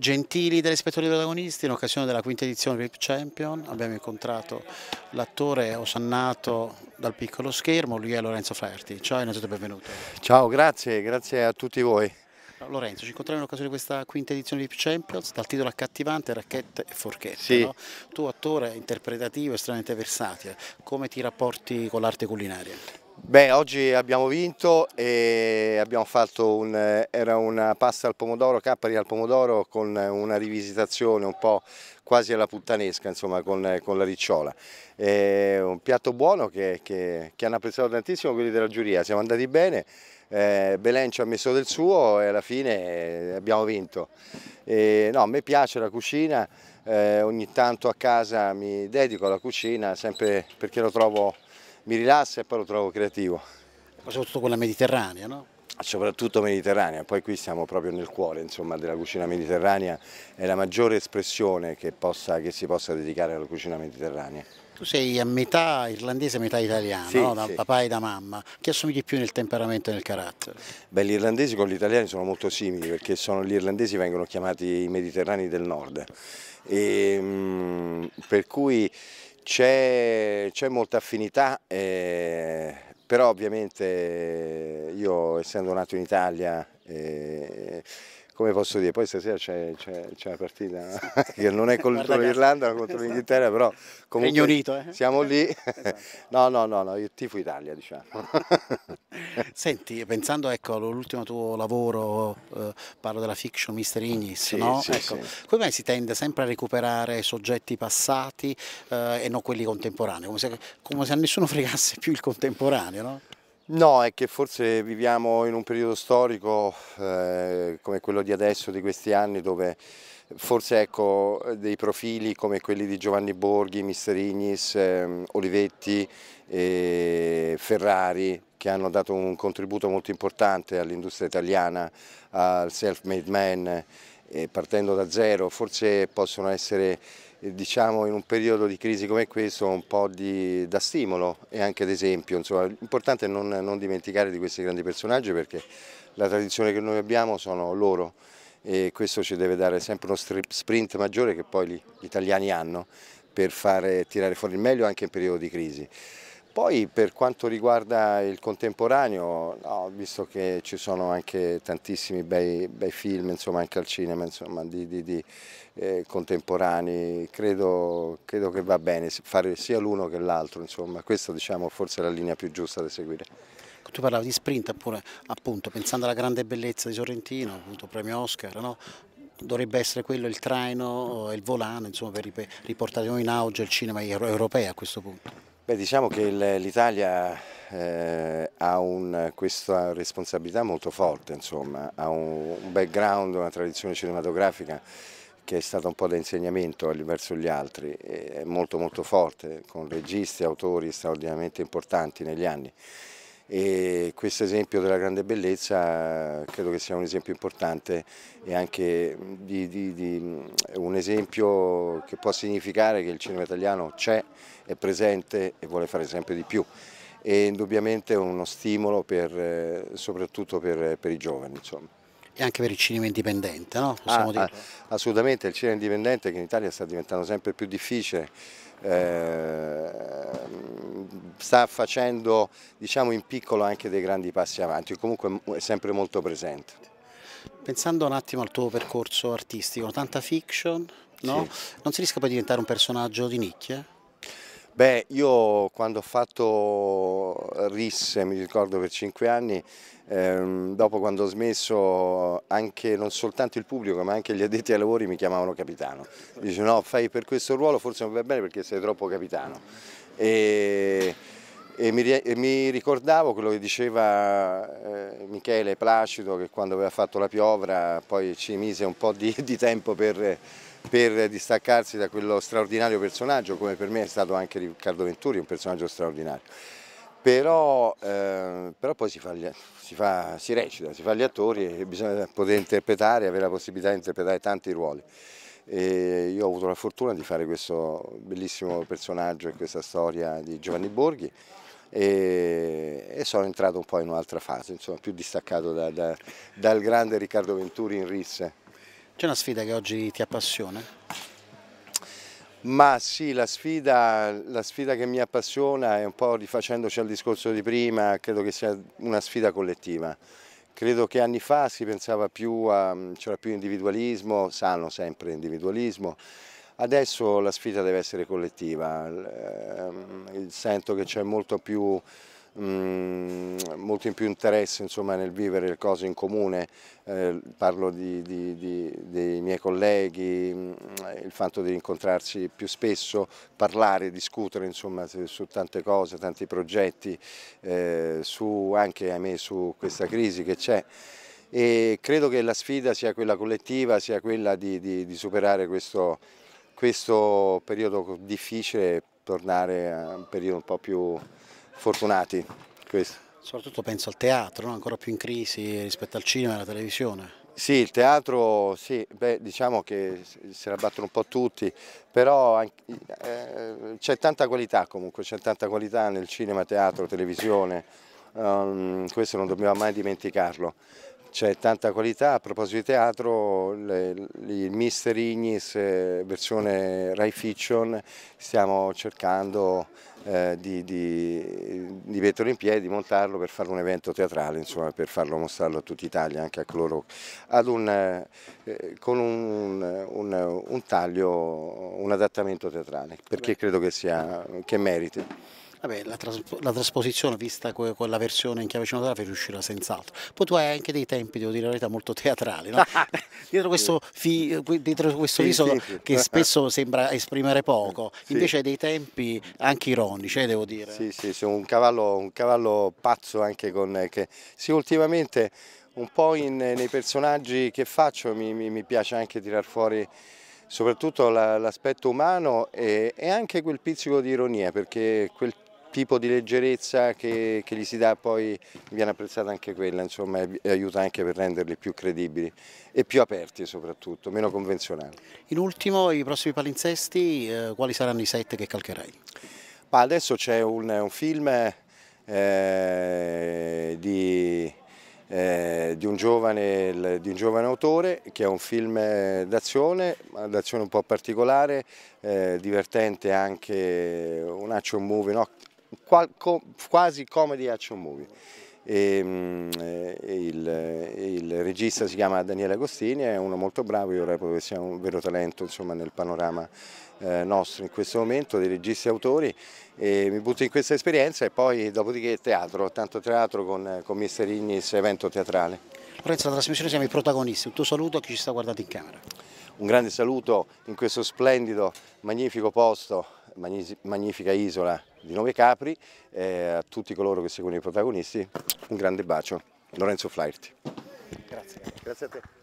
Gentili telespettatori protagonisti, in occasione della quinta edizione VIP Champion abbiamo incontrato l'attore osannato dal piccolo schermo, lui è Lorenzo Fraerti. Ciao innanzitutto benvenuto. Ciao, grazie, grazie a tutti voi. Lorenzo, ci incontriamo in occasione di questa quinta edizione VIP Champions dal titolo accattivante Racchette e Forchette. Sì. No? Tu attore interpretativo estremamente versatile, come ti rapporti con l'arte culinaria? Beh, oggi abbiamo vinto e abbiamo fatto un, era una pasta al pomodoro, Cappari al pomodoro con una rivisitazione un po' quasi alla puttanesca, insomma, con, con la ricciola. E un piatto buono che, che, che, hanno apprezzato tantissimo quelli della giuria, siamo andati bene, eh, Belen ci ha messo del suo e alla fine eh, abbiamo vinto. E, no, a me piace la cucina, eh, ogni tanto a casa mi dedico alla cucina, sempre perché lo trovo mi rilassa e poi lo trovo creativo. Soprattutto quella mediterranea, no? Ah, soprattutto mediterranea, poi qui siamo proprio nel cuore insomma, della cucina mediterranea, è la maggiore espressione che, possa, che, si possa dedicare alla cucina mediterranea. Tu sei a metà irlandese e metà italiano, sì, no? da sì. papà e da mamma, chi assomigli più nel temperamento e nel carattere? Beh, gli irlandesi con gli italiani sono molto simili perché sono, gli irlandesi vengono chiamati i mediterranei del nord, e, ehm, mh, per cui c'è, molta affinità, eh, però ovviamente io essendo nato in Italia eh, come posso dire, poi stasera c'è, una partita che non è contro l'Irlanda, ma contro esatto. l'Inghilterra, però comunque Regno Unito, eh? siamo lì. Esatto. No, no, no, no, io tifo Italia, diciamo. Senti, pensando ecco, all'ultimo tuo lavoro, eh, parlo della fiction Mister Ignis, sì, no? sì, ecco, sì. come mai si tende sempre a recuperare soggetti passati eh, e non quelli contemporanei, come se, come se a nessuno fregasse più il contemporaneo, no? No, è che forse viviamo in un periodo storico eh, come quello di adesso, di questi anni, dove forse ecco, dei profili come quelli di Giovanni Borghi, Mister Ignis, eh, Olivetti, e Ferrari, che hanno dato un contributo molto importante all'industria italiana, al self-made man, eh, partendo da zero, forse possono essere eh, diciamo, in un periodo di crisi come questo un po' di, da stimolo e anche d'esempio. L'importante è non, non dimenticare di questi grandi personaggi perché la tradizione che noi abbiamo sono loro e questo ci deve dare sempre uno sprint maggiore che poi gli italiani hanno per fare, tirare fuori il meglio anche in periodo di crisi. Poi per quanto riguarda il contemporaneo, no, visto che ci sono anche tantissimi bei, bei film, insomma, anche al cinema, insomma, di, di, di eh, contemporanei, credo, credo, che va bene fare sia l'uno che l'altro, questa diciamo, forse è la linea più giusta da seguire. Tu parlavi di sprint, oppure, appunto, pensando alla grande bellezza di Sorrentino, appunto premio Oscar, no? dovrebbe essere quello il traino, eh, il volano insomma, per riportare in auge il cinema europeo a questo punto. Beh, diciamo che l'Italia eh, ha un, questa responsabilità molto forte, insomma. ha un, un, background, una tradizione cinematografica che è stata un po' da insegnamento verso gli altri, è molto molto forte, con registi, autori straordinariamente importanti negli anni e questo esempio della grande bellezza credo che sia un esempio importante e anche di, di, di un esempio che può significare che il cinema italiano c'è, è presente e vuole fare sempre di più e indubbiamente è uno stimolo per, eh, soprattutto per, per, i giovani. Insomma. E anche per il cinema indipendente, no? ah, dire. Ah, assolutamente, il cinema indipendente che in Italia sta diventando sempre più difficile. Eh, sta facendo diciamo, in piccolo anche dei grandi passi avanti, comunque è sempre molto presente. Pensando un attimo al tuo percorso artistico, tanta fiction, no? sì. non si rischia poi di diventare un personaggio di nicchia? Beh, io quando ho fatto risse, mi ricordo per cinque anni, ehm, dopo quando ho smesso anche non soltanto il pubblico ma anche gli addetti ai lavori mi chiamavano capitano. Dice no, fai per questo ruolo forse non va bene perché sei troppo capitano. E e mi, e mi, ricordavo quello che diceva eh, Michele Placido che quando aveva fatto la piovra poi ci mise un po' di, di tempo per, per, distaccarsi da quello straordinario personaggio come per me è stato anche Riccardo Venturi un personaggio straordinario però, eh, però poi si, fa, si, fa, si recita, si fa gli attori e bisogna poter interpretare, avere la possibilità di interpretare tanti ruoli e io ho avuto la fortuna di fare questo bellissimo personaggio e questa storia di Giovanni Borghi e, e sono entrato un po' in un'altra fase, insomma più distaccato da, da, dal grande Riccardo Venturi in risse. C'è una sfida che oggi ti appassiona? Ma sì, la sfida, la sfida, che mi appassiona è un po' rifacendoci al discorso di prima, credo che sia una sfida collettiva. Credo che anni fa si pensava più a, c'era più individualismo, sano sempre individualismo, Adesso la sfida deve essere collettiva, ehm, sento che c'è molto più mm, molto in più interesse insomma, nel vivere le cose in comune, eh, parlo di, di, di, dei miei colleghi, mm, il fatto di incontrarsi più spesso, parlare, discutere insomma, su tante cose, tanti progetti, eh, su, anche ahimè, su questa crisi che c'è. E credo che la sfida sia quella collettiva, sia quella di superare questo, questo periodo difficile tornare a un periodo un po' più fortunati. Questo. Soprattutto penso al teatro, no? ancora più in crisi rispetto al cinema e alla televisione. Sì, il teatro, sì, beh, diciamo che se la battono un po' tutti, però eh, c'è tanta qualità comunque, c'è tanta qualità nel cinema, teatro, televisione, um, questo non dobbiamo mai dimenticarlo c'è tanta qualità. A proposito di teatro, le, il Mister Ignis eh, versione Rai Fiction stiamo cercando eh, di, di, di metterlo in piedi, di montarlo per fare un evento teatrale, insomma, per farlo mostrarlo a tutta Italia, anche a coloro, un, eh, con un, un, un, taglio, un adattamento teatrale, perché credo che, sia, che meriti. Vabbè, la, tras la, trasposizione vista que quella versione in chiave cinematografica riuscirà senz'altro. Poi tu hai anche dei tempi, devo dire la verità, molto teatrali. No? dietro questo, dietro questo sì, viso sì. che spesso sembra esprimere poco, invece hai dei tempi anche ironici, eh, devo dire. Sì, sì, sì un, cavallo, un cavallo pazzo anche con... Che, sì, ultimamente un po' in, nei personaggi che faccio mi, mi, mi piace anche tirar fuori soprattutto l'aspetto umano e, e, anche quel pizzico di ironia, perché quel tipo di leggerezza che, che, gli si dà poi viene apprezzata anche quella, insomma, e aiuta anche per renderli più credibili e più aperti soprattutto, meno convenzionali. In ultimo, i prossimi palinzesti, eh, quali saranno i set che calcherai? Ma adesso c'è un, un, film eh, di, eh, di, un giovane, di, un giovane, autore che è un film d'azione, d'azione un po' particolare, eh, divertente anche un action movie, no? quasi comedy action movie. E, ehm, eh, il, eh, il, regista si chiama Daniele Agostini, è uno molto bravo, io reputo che sia un vero talento insomma, nel panorama eh, nostro in questo momento, dei registi e autori, e mi butto in questa esperienza e poi dopodiché teatro, tanto teatro con, eh, con Mister Ignis, evento teatrale. Lorenzo, la trasmissione siamo i protagonisti, un tuo saluto a chi ci sta guardando in camera. Un grande saluto in questo splendido, magnifico posto magnifica isola di Nove Capri, eh, a tutti coloro che seguono i protagonisti un grande bacio. Lorenzo Flaherty. Grazie. Grazie a te.